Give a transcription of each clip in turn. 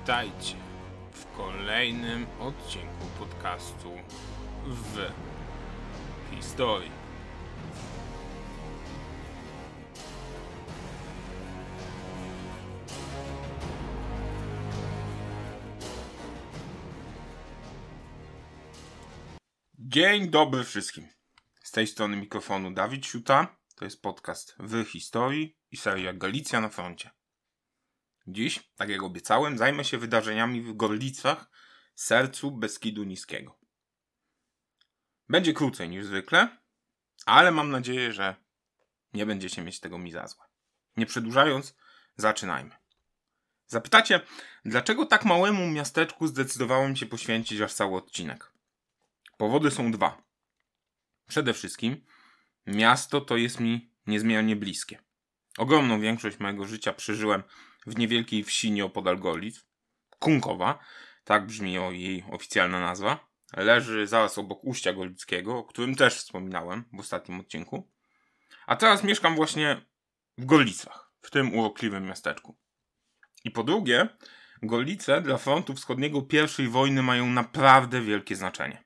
Witajcie w kolejnym odcinku podcastu w historii. Dzień dobry wszystkim. Z tej strony mikrofonu Dawid Siuta. To jest podcast w historii i seria Galicja na froncie. Dziś, tak jak obiecałem, zajmę się wydarzeniami w Gorlicach, sercu Beskidu Niskiego. Będzie krócej niż zwykle, ale mam nadzieję, że nie będziecie mieć tego mi za złe. Nie przedłużając, zaczynajmy. Zapytacie, dlaczego tak małemu miasteczku zdecydowałem się poświęcić aż cały odcinek? Powody są dwa. Przede wszystkim, miasto to jest mi niezmiernie bliskie. Ogromną większość mojego życia przeżyłem w niewielkiej wsi nieopodal Golic, Kunkowa, tak brzmi jej oficjalna nazwa, leży zaraz obok Uścia Golickiego, o którym też wspominałem w ostatnim odcinku. A teraz mieszkam właśnie w Golicach, w tym urokliwym miasteczku. I po drugie, Golice dla frontu wschodniego I wojny mają naprawdę wielkie znaczenie.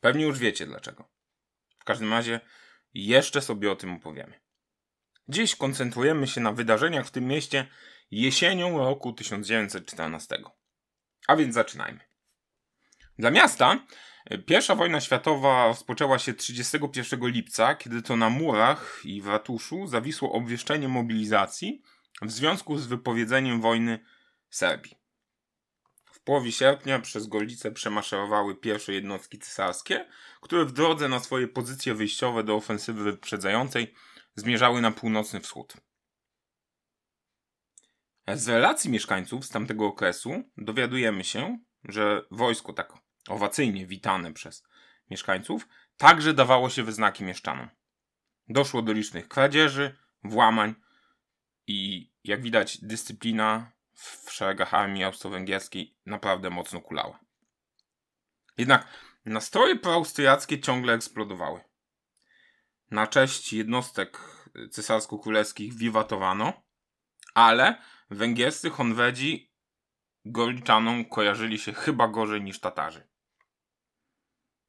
Pewnie już wiecie dlaczego. W każdym razie jeszcze sobie o tym opowiemy. Dziś koncentrujemy się na wydarzeniach w tym mieście jesienią roku 1914. A więc zaczynajmy. Dla miasta e, pierwsza wojna światowa rozpoczęła się 31 lipca, kiedy to na murach i w ratuszu zawisło obwieszczenie mobilizacji w związku z wypowiedzeniem wojny Serbii. W połowie sierpnia przez Gorlicę przemaszerowały pierwsze jednostki cesarskie, które w drodze na swoje pozycje wyjściowe do ofensywy wyprzedzającej zmierzały na północny wschód. Z relacji mieszkańców z tamtego okresu dowiadujemy się, że wojsko tak owacyjnie witane przez mieszkańców także dawało się wyznaki mieszczanom. Doszło do licznych kradzieży, włamań i jak widać dyscyplina w szeregach armii austro-węgierskiej naprawdę mocno kulała. Jednak nastroje proaustriackie ciągle eksplodowały. Na cześć jednostek cesarsko-królewskich wiwatowano, ale Węgierscy Honwedzi Goliczanom kojarzyli się chyba gorzej niż Tatarzy.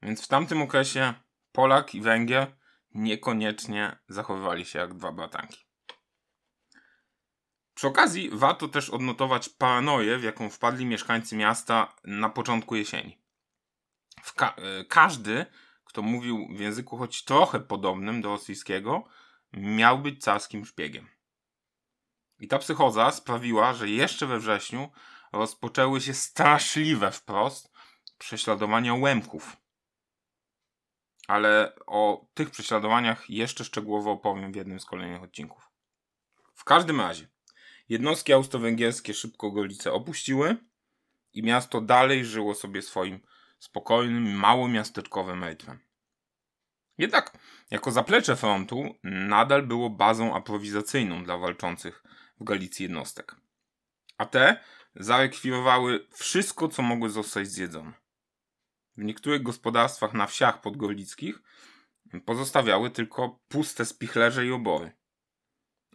Więc w tamtym okresie Polak i Węgier niekoniecznie zachowywali się jak dwa bratanki. Przy okazji warto też odnotować paranoję, w jaką wpadli mieszkańcy miasta na początku jesieni. Ka e, każdy, kto mówił w języku choć trochę podobnym do rosyjskiego, miał być carskim szpiegiem. I ta psychoza sprawiła, że jeszcze we wrześniu rozpoczęły się straszliwe wprost prześladowania Łemków. Ale o tych prześladowaniach jeszcze szczegółowo opowiem w jednym z kolejnych odcinków. W każdym razie, jednostki austro-węgierskie szybko Golice opuściły i miasto dalej żyło sobie swoim spokojnym, małomiasteczkowym miasteczkowym rytmem. Jednak jako zaplecze frontu nadal było bazą aprowizacyjną dla walczących w Galicji jednostek. A te zarekwirowały wszystko, co mogło zostać zjedzone. W niektórych gospodarstwach na wsiach podgorlickich pozostawiały tylko puste spichlerze i obory.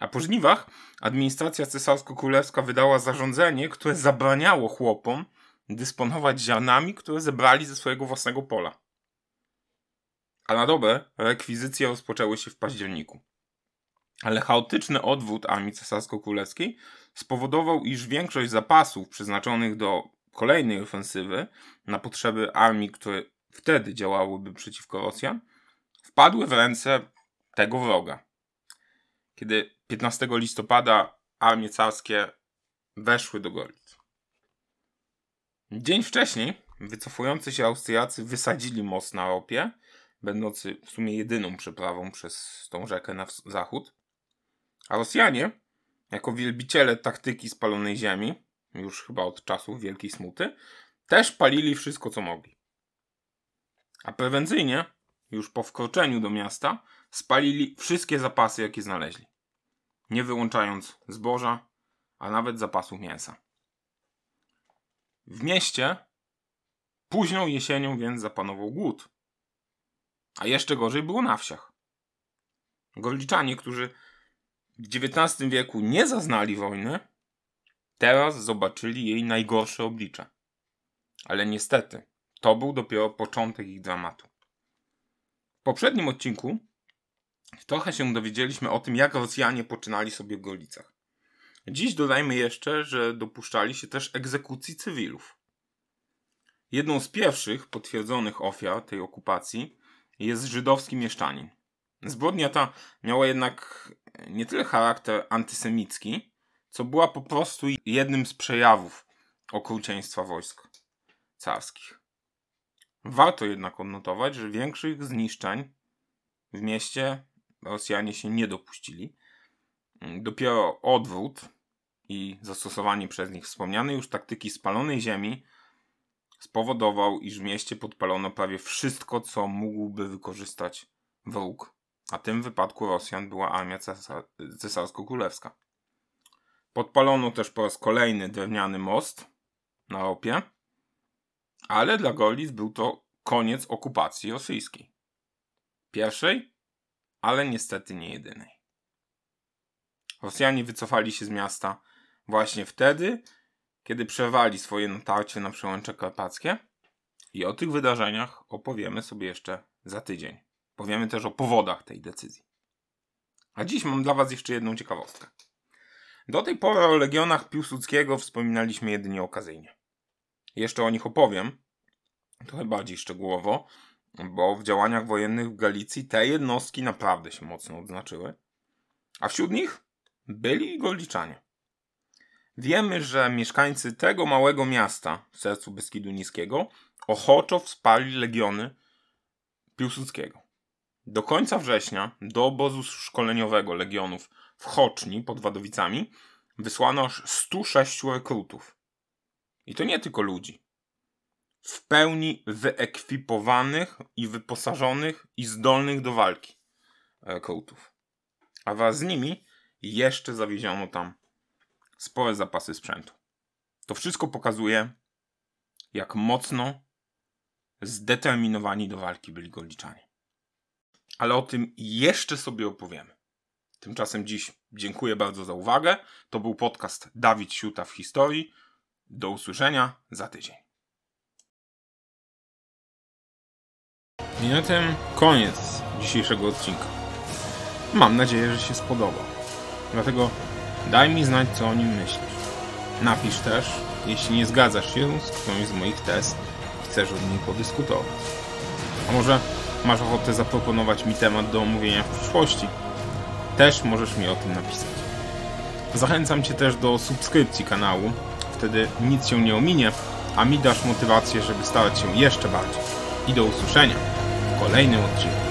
A po żniwach administracja cesarsko-królewska wydała zarządzenie, które zabraniało chłopom dysponować ziarnami, które zebrali ze swojego własnego pola. A na dobę rekwizycje rozpoczęły się w październiku ale chaotyczny odwód armii cesarsko-królewskiej spowodował, iż większość zapasów przeznaczonych do kolejnej ofensywy na potrzeby armii, które wtedy działałyby przeciwko Rosjan, wpadły w ręce tego wroga. Kiedy 15 listopada armie carskie weszły do Golic. Dzień wcześniej wycofujący się Austriacy wysadzili most na Ropie, będący w sumie jedyną przeprawą przez tą rzekę na zachód. A Rosjanie, jako wielbiciele taktyki spalonej ziemi, już chyba od czasów Wielkiej Smuty, też palili wszystko, co mogli. A prewencyjnie, już po wkroczeniu do miasta, spalili wszystkie zapasy, jakie znaleźli, nie wyłączając zboża, a nawet zapasów mięsa. W mieście późną jesienią więc zapanował głód. A jeszcze gorzej było na wsiach. Gorliczanie, którzy w XIX wieku nie zaznali wojny, teraz zobaczyli jej najgorsze oblicze. Ale niestety, to był dopiero początek ich dramatu. W poprzednim odcinku trochę się dowiedzieliśmy o tym, jak Rosjanie poczynali sobie w Golicach. Dziś dodajmy jeszcze, że dopuszczali się też egzekucji cywilów. Jedną z pierwszych potwierdzonych ofiar tej okupacji jest żydowski mieszczanin, Zbrodnia ta miała jednak nie tyle charakter antysemicki, co była po prostu jednym z przejawów okrucieństwa wojsk carskich. Warto jednak odnotować, że większych zniszczeń w mieście Rosjanie się nie dopuścili. Dopiero odwrót i zastosowanie przez nich wspomnianej już taktyki spalonej ziemi spowodował, iż w mieście podpalono prawie wszystko, co mógłby wykorzystać wróg a w tym wypadku Rosjan była armia cesar cesarsko-królewska. Podpalono też po raz kolejny drewniany most na Ropie, ale dla Gorlic był to koniec okupacji rosyjskiej. Pierwszej, ale niestety nie jedynej. Rosjanie wycofali się z miasta właśnie wtedy, kiedy przewali swoje natarcie na przełęcze karpackie i o tych wydarzeniach opowiemy sobie jeszcze za tydzień. Powiemy też o powodach tej decyzji. A dziś mam dla Was jeszcze jedną ciekawostkę. Do tej pory o legionach Piłsudskiego wspominaliśmy jedynie okazyjnie. Jeszcze o nich opowiem, trochę bardziej szczegółowo, bo w działaniach wojennych w Galicji te jednostki naprawdę się mocno odznaczyły, a wśród nich byli goliczanie. Wiemy, że mieszkańcy tego małego miasta w sercu Beskidu Niskiego ochoczo wspali legiony Piłsudskiego. Do końca września do obozu szkoleniowego Legionów w Choczni pod Wadowicami wysłano aż 106 rekrutów. I to nie tylko ludzi. W pełni wyekwipowanych i wyposażonych i zdolnych do walki rekrutów. A wraz z nimi jeszcze zawieziono tam spore zapasy sprzętu. To wszystko pokazuje, jak mocno zdeterminowani do walki byli goliczani ale o tym jeszcze sobie opowiemy. Tymczasem dziś dziękuję bardzo za uwagę. To był podcast Dawid Siuta w historii. Do usłyszenia za tydzień. I na tym koniec dzisiejszego odcinka. Mam nadzieję, że się spodoba. Dlatego daj mi znać, co o nim myślisz. Napisz też, jeśli nie zgadzasz się z którąś z moich test, i chcesz o nim podyskutować. A może masz ochotę zaproponować mi temat do omówienia w przyszłości, też możesz mi o tym napisać. Zachęcam Cię też do subskrypcji kanału, wtedy nic się nie ominie, a mi dasz motywację, żeby starać się jeszcze bardziej. I do usłyszenia w kolejnym odcinku.